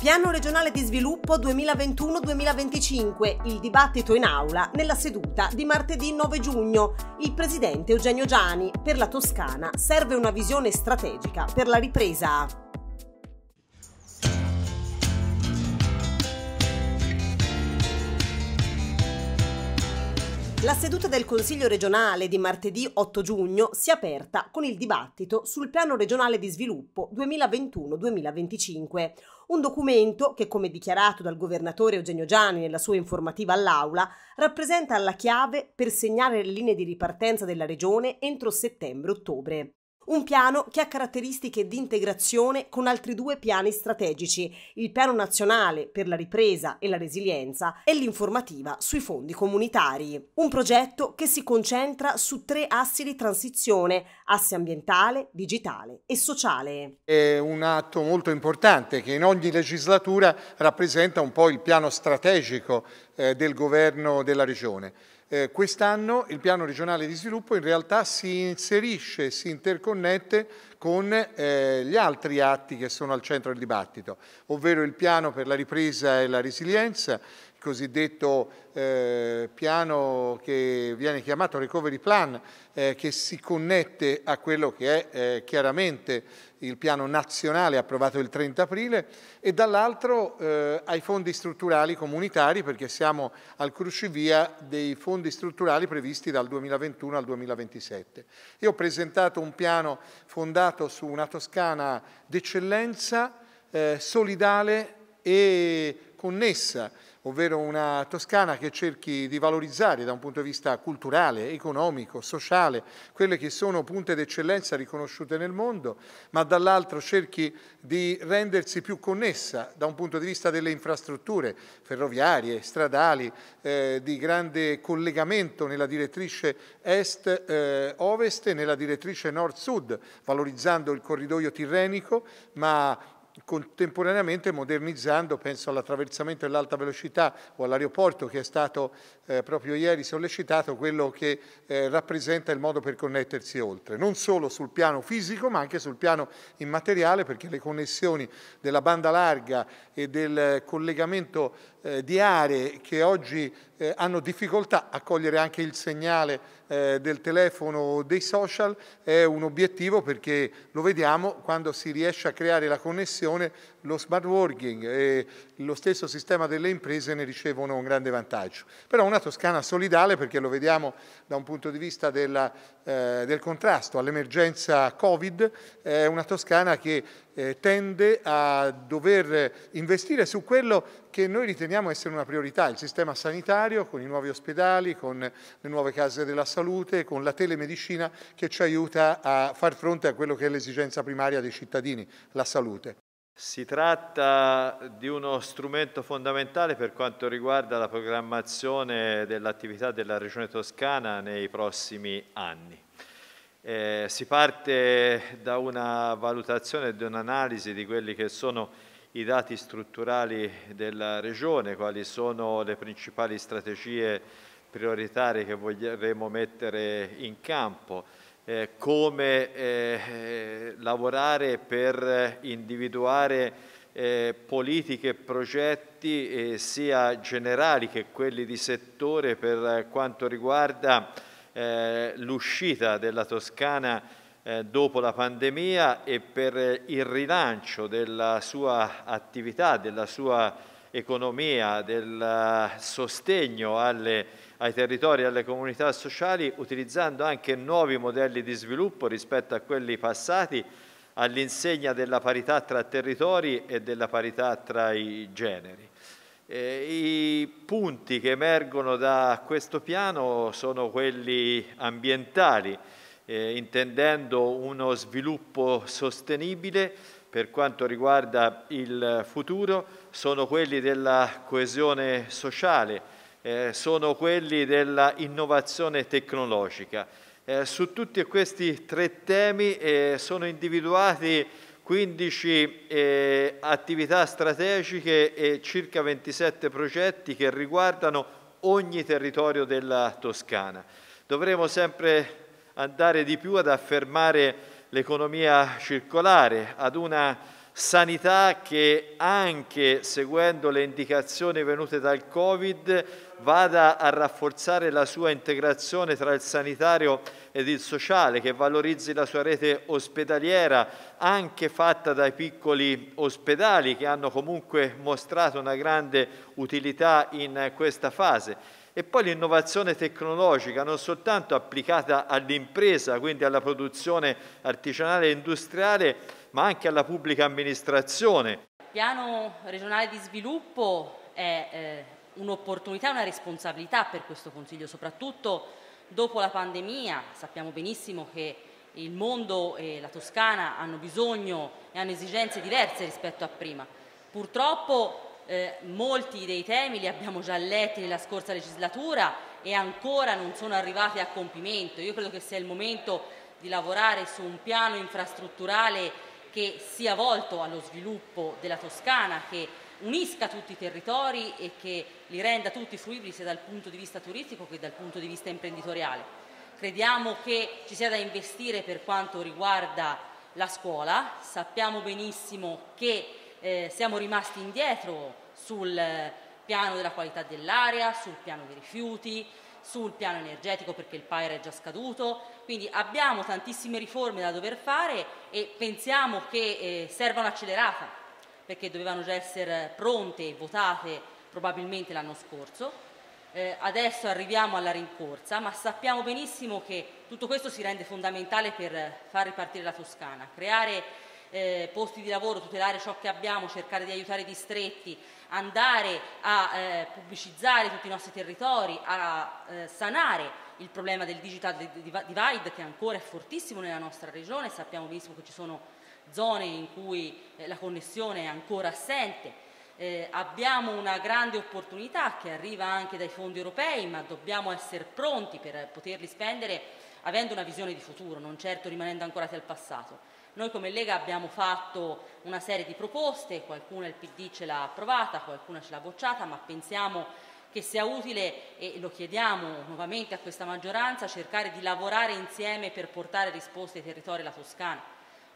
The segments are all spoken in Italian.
Piano regionale di sviluppo 2021-2025, il dibattito in aula nella seduta di martedì 9 giugno. Il presidente Eugenio Giani, per la Toscana serve una visione strategica per la ripresa. La seduta del Consiglio regionale di martedì 8 giugno si è aperta con il dibattito sul Piano regionale di sviluppo 2021-2025, un documento che, come dichiarato dal governatore Eugenio Gianni nella sua informativa all'Aula, rappresenta la chiave per segnare le linee di ripartenza della regione entro settembre-ottobre. Un piano che ha caratteristiche di integrazione con altri due piani strategici, il Piano Nazionale per la Ripresa e la Resilienza e l'informativa sui fondi comunitari. Un progetto che si concentra su tre assi di transizione, asse ambientale, digitale e sociale. È un atto molto importante che in ogni legislatura rappresenta un po' il piano strategico eh, del governo della regione. Eh, Quest'anno il piano regionale di sviluppo in realtà si inserisce, si interconnette con eh, gli altri atti che sono al centro del dibattito, ovvero il piano per la ripresa e la resilienza, cosiddetto eh, piano che viene chiamato recovery plan, eh, che si connette a quello che è eh, chiaramente il piano nazionale approvato il 30 aprile e dall'altro eh, ai fondi strutturali comunitari perché siamo al crucivia dei fondi strutturali previsti dal 2021 al 2027. Io ho presentato un piano fondato su una Toscana d'eccellenza, eh, solidale e connessa ovvero una Toscana che cerchi di valorizzare da un punto di vista culturale, economico, sociale, quelle che sono punte d'eccellenza riconosciute nel mondo, ma dall'altro cerchi di rendersi più connessa da un punto di vista delle infrastrutture ferroviarie, stradali, eh, di grande collegamento nella direttrice est-ovest eh, e nella direttrice nord-sud, valorizzando il corridoio tirrenico, ma contemporaneamente modernizzando, penso all'attraversamento dell'alta velocità o all'aeroporto che è stato eh, proprio ieri sollecitato quello che eh, rappresenta il modo per connettersi oltre, non solo sul piano fisico ma anche sul piano immateriale perché le connessioni della banda larga e del collegamento eh, di aree che oggi eh, hanno difficoltà a cogliere anche il segnale eh, del telefono o dei social è un obiettivo perché lo vediamo quando si riesce a creare la connessione lo smart working e lo stesso sistema delle imprese ne ricevono un grande vantaggio. Però una Toscana solidale perché lo vediamo da un punto di vista della, eh, del contrasto all'emergenza Covid, è una Toscana che eh, tende a dover investire su quello che noi riteniamo essere una priorità, il sistema sanitario con i nuovi ospedali, con le nuove case della salute, con la telemedicina che ci aiuta a far fronte a quello che è l'esigenza primaria dei cittadini, la salute. Si tratta di uno strumento fondamentale per quanto riguarda la programmazione dell'attività della Regione Toscana nei prossimi anni. Eh, si parte da una valutazione e da un'analisi di quelli che sono i dati strutturali della Regione, quali sono le principali strategie prioritarie che vorremmo mettere in campo, eh, come eh, eh, lavorare per individuare eh, politiche e progetti eh, sia generali che quelli di settore per quanto riguarda l'uscita della Toscana dopo la pandemia e per il rilancio della sua attività, della sua economia, del sostegno alle ai territori e alle comunità sociali utilizzando anche nuovi modelli di sviluppo rispetto a quelli passati all'insegna della parità tra territori e della parità tra i generi. Eh, I punti che emergono da questo piano sono quelli ambientali, eh, intendendo uno sviluppo sostenibile per quanto riguarda il futuro, sono quelli della coesione sociale, eh, sono quelli dell'innovazione tecnologica. Eh, su tutti questi tre temi eh, sono individuati 15 eh, attività strategiche e circa 27 progetti che riguardano ogni territorio della Toscana. Dovremo sempre andare di più ad affermare l'economia circolare, ad una sanità che anche seguendo le indicazioni venute dal Covid vada a rafforzare la sua integrazione tra il sanitario ed il sociale, che valorizzi la sua rete ospedaliera anche fatta dai piccoli ospedali che hanno comunque mostrato una grande utilità in questa fase. E poi l'innovazione tecnologica, non soltanto applicata all'impresa, quindi alla produzione artigianale e industriale, ma anche alla pubblica amministrazione. Il piano regionale di sviluppo è eh, un'opportunità una responsabilità per questo Consiglio, soprattutto dopo la pandemia. Sappiamo benissimo che il mondo e la Toscana hanno bisogno e hanno esigenze diverse rispetto a prima. Purtroppo eh, molti dei temi li abbiamo già letti nella scorsa legislatura e ancora non sono arrivati a compimento. Io credo che sia il momento di lavorare su un piano infrastrutturale che sia volto allo sviluppo della Toscana, che unisca tutti i territori e che li renda tutti fruibili sia dal punto di vista turistico che dal punto di vista imprenditoriale. Crediamo che ci sia da investire per quanto riguarda la scuola, sappiamo benissimo che eh, siamo rimasti indietro sul eh, piano della qualità dell'aria, sul piano dei rifiuti, sul piano energetico perché il PAIR è già scaduto, quindi abbiamo tantissime riforme da dover fare e pensiamo che eh, serva un'accelerata perché dovevano già essere pronte e votate probabilmente l'anno scorso. Eh, adesso arriviamo alla rincorsa, ma sappiamo benissimo che tutto questo si rende fondamentale per far ripartire la Toscana, creare eh, posti di lavoro, tutelare ciò che abbiamo, cercare di aiutare i distretti, andare a eh, pubblicizzare tutti i nostri territori, a eh, sanare il problema del digital divide che ancora è fortissimo nella nostra regione, sappiamo benissimo che ci sono zone in cui eh, la connessione è ancora assente. Eh, abbiamo una grande opportunità che arriva anche dai fondi europei, ma dobbiamo essere pronti per poterli spendere avendo una visione di futuro, non certo rimanendo ancorati al passato. Noi come Lega abbiamo fatto una serie di proposte, qualcuna il PD ce l'ha approvata, qualcuna ce l'ha bocciata, ma pensiamo che sia utile, e lo chiediamo nuovamente a questa maggioranza, cercare di lavorare insieme per portare risposte ai territori della Toscana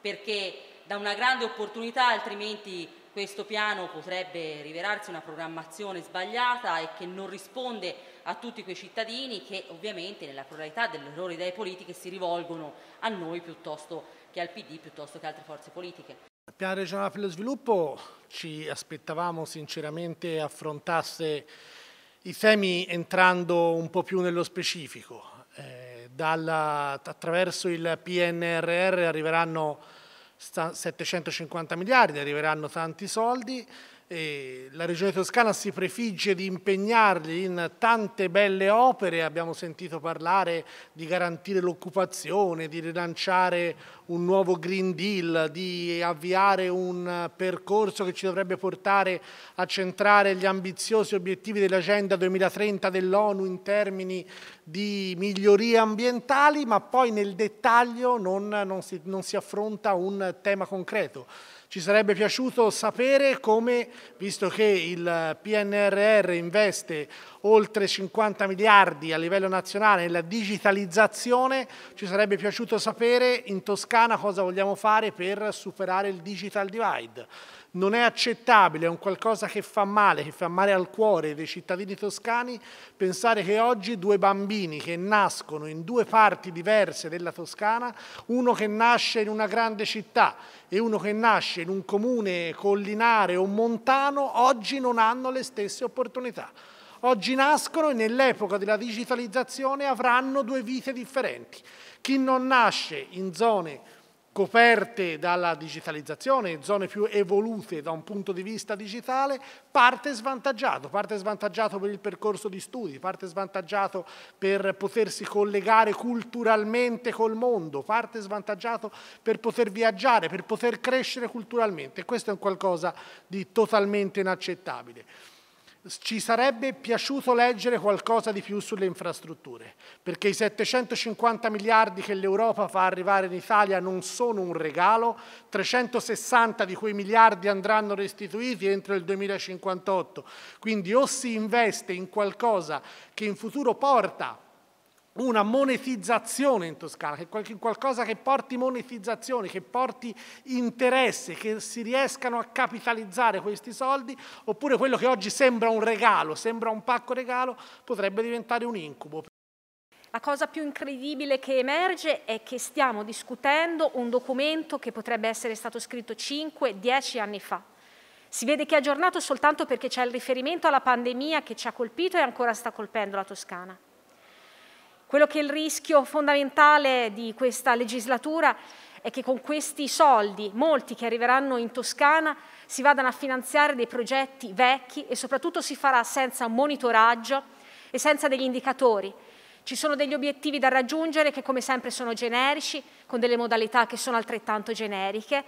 perché dà una grande opportunità altrimenti questo piano potrebbe rivelarsi una programmazione sbagliata e che non risponde a tutti quei cittadini che ovviamente nella pluralità delle loro idee politiche si rivolgono a noi piuttosto che al PD, piuttosto che altre forze politiche. Il piano regionale per lo sviluppo ci aspettavamo sinceramente affrontasse i temi entrando un po' più nello specifico. Eh, dalla, attraverso il PNRR arriveranno 750 miliardi, arriveranno tanti soldi la Regione Toscana si prefigge di impegnarli in tante belle opere, abbiamo sentito parlare di garantire l'occupazione, di rilanciare un nuovo Green Deal, di avviare un percorso che ci dovrebbe portare a centrare gli ambiziosi obiettivi dell'Agenda 2030 dell'ONU in termini di migliorie ambientali, ma poi nel dettaglio non, non, si, non si affronta un tema concreto. Ci sarebbe piaciuto sapere come, visto che il PNRR investe oltre 50 miliardi a livello nazionale nella digitalizzazione, ci sarebbe piaciuto sapere in Toscana cosa vogliamo fare per superare il digital divide. Non è accettabile, è un qualcosa che fa male, che fa male al cuore dei cittadini toscani, pensare che oggi due bambini che nascono in due parti diverse della Toscana, uno che nasce in una grande città e uno che nasce in un comune collinare o montano, oggi non hanno le stesse opportunità oggi nascono e nell'epoca della digitalizzazione avranno due vite differenti. Chi non nasce in zone coperte dalla digitalizzazione, zone più evolute da un punto di vista digitale, parte svantaggiato, parte svantaggiato per il percorso di studi, parte svantaggiato per potersi collegare culturalmente col mondo, parte svantaggiato per poter viaggiare, per poter crescere culturalmente. Questo è un qualcosa di totalmente inaccettabile ci sarebbe piaciuto leggere qualcosa di più sulle infrastrutture, perché i 750 miliardi che l'Europa fa arrivare in Italia non sono un regalo, 360 di quei miliardi andranno restituiti entro il 2058, quindi o si investe in qualcosa che in futuro porta una monetizzazione in Toscana, che qualcosa che porti monetizzazione, che porti interesse, che si riescano a capitalizzare questi soldi, oppure quello che oggi sembra un regalo, sembra un pacco regalo, potrebbe diventare un incubo. La cosa più incredibile che emerge è che stiamo discutendo un documento che potrebbe essere stato scritto 5-10 anni fa. Si vede che è aggiornato soltanto perché c'è il riferimento alla pandemia che ci ha colpito e ancora sta colpendo la Toscana. Quello che è il rischio fondamentale di questa legislatura è che con questi soldi, molti che arriveranno in Toscana, si vadano a finanziare dei progetti vecchi e soprattutto si farà senza monitoraggio e senza degli indicatori. Ci sono degli obiettivi da raggiungere che come sempre sono generici, con delle modalità che sono altrettanto generiche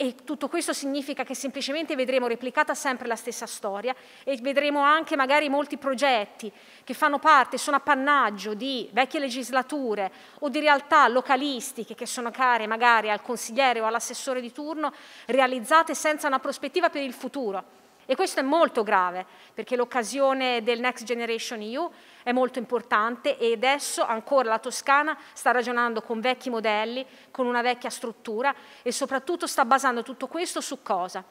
e tutto questo significa che semplicemente vedremo replicata sempre la stessa storia e vedremo anche magari molti progetti che fanno parte, sono appannaggio di vecchie legislature o di realtà localistiche che sono care magari al consigliere o all'assessore di turno, realizzate senza una prospettiva per il futuro e questo è molto grave, perché l'occasione del Next Generation EU è molto importante e adesso ancora la Toscana sta ragionando con vecchi modelli, con una vecchia struttura e soprattutto sta basando tutto questo su cosa?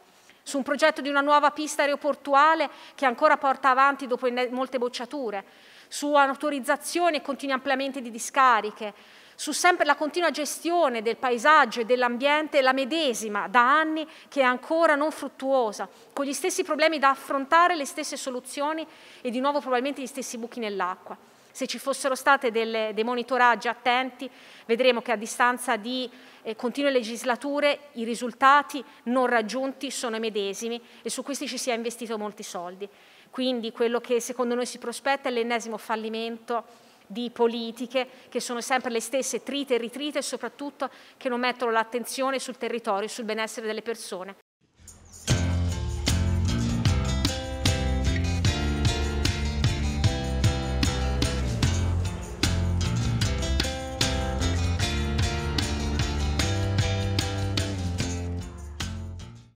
su un progetto di una nuova pista aeroportuale che ancora porta avanti dopo molte bocciature, su un'autorizzazione e continui ampliamenti di discariche, su sempre la continua gestione del paesaggio e dell'ambiente, la medesima da anni che è ancora non fruttuosa, con gli stessi problemi da affrontare, le stesse soluzioni e di nuovo probabilmente gli stessi buchi nell'acqua. Se ci fossero stati dei monitoraggi attenti, vedremo che a distanza di eh, continue legislature i risultati non raggiunti sono i medesimi e su questi ci si è investito molti soldi. Quindi quello che secondo noi si prospetta è l'ennesimo fallimento di politiche che sono sempre le stesse trite e ritrite soprattutto che non mettono l'attenzione sul territorio, sul benessere delle persone.